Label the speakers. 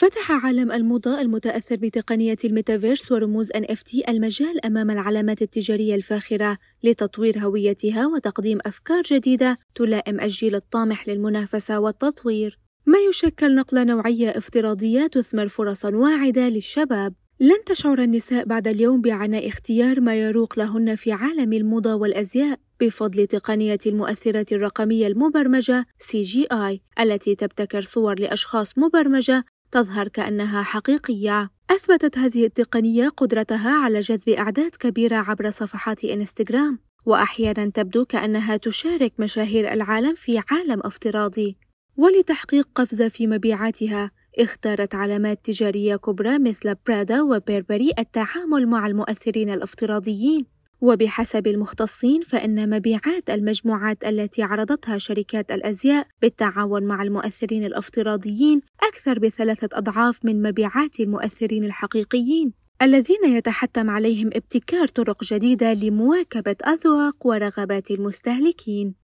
Speaker 1: فتح عالم الموضة المتأثر بتقنية الميتافيرس ورموز NFT المجال أمام العلامات التجارية الفاخرة لتطوير هويتها وتقديم أفكار جديدة تلائم الجيل الطامح للمنافسة والتطوير ما يشكل نقلة نوعية افتراضية تثمر فرصا واعدة للشباب لن تشعر النساء بعد اليوم بعناء اختيار ما يروق لهن في عالم الموضة والأزياء بفضل تقنية المؤثرة الرقمية المبرمجة CGI التي تبتكر صور لأشخاص مبرمجة تظهر كأنها حقيقية أثبتت هذه التقنية قدرتها على جذب أعداد كبيرة عبر صفحات إنستغرام وأحيانا تبدو كأنها تشارك مشاهير العالم في عالم افتراضي ولتحقيق قفزة في مبيعاتها اختارت علامات تجارية كبرى مثل برادا وبيربري التعامل مع المؤثرين الافتراضيين وبحسب المختصين فإن مبيعات المجموعات التي عرضتها شركات الأزياء بالتعاون مع المؤثرين الافتراضيين أكثر بثلاثة أضعاف من مبيعات المؤثرين الحقيقيين الذين يتحتم عليهم ابتكار طرق جديدة لمواكبة أذواق ورغبات المستهلكين